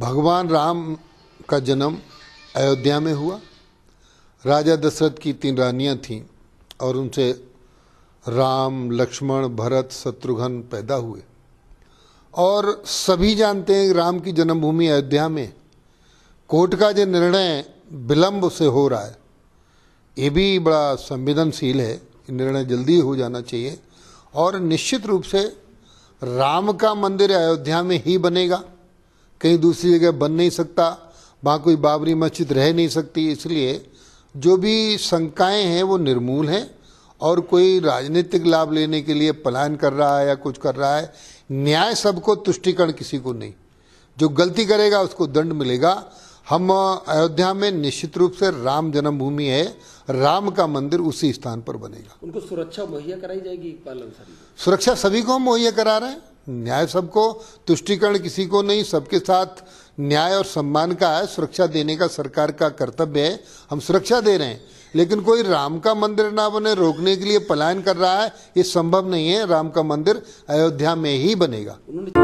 भगवान राम का जन्म अयोध्या में हुआ राजा दशरथ की तीन रानियाँ थीं और उनसे राम लक्ष्मण भरत शत्रुघ्न पैदा हुए और सभी जानते हैं राम की जन्मभूमि अयोध्या में कोर्ट का जो निर्णय विलम्ब से हो रहा है ये भी बड़ा संवेदनशील है निर्णय जल्दी हो जाना चाहिए और निश्चित रूप से राम का मंदिर अयोध्या में ही बनेगा कहीं दूसरी जगह बन नहीं सकता वहाँ कोई बाबरी मस्जिद रह नहीं सकती इसलिए जो भी शंकाएँ हैं वो निर्मूल हैं और कोई राजनीतिक लाभ लेने के लिए पलायन कर रहा है या कुछ कर रहा है न्याय सबको तुष्टिकरण किसी को नहीं जो गलती करेगा उसको दंड मिलेगा हम अयोध्या में निश्चित रूप से राम जन्मभूमि है राम का मंदिर उसी स्थान पर बनेगा उनको सुरक्षा मुहैया कराई जाएगी इकबाल सुरक्षा सभी को हम मुहैया करा रहे हैं न्याय सबको तुष्टिकरण किसी को नहीं सबके साथ न्याय और सम्मान का है सुरक्षा देने का सरकार का कर्तव्य है हम सुरक्षा दे रहे हैं लेकिन कोई राम का मंदिर ना बने रोकने के लिए पलायन कर रहा है ये संभव नहीं है राम का मंदिर अयोध्या में ही बनेगा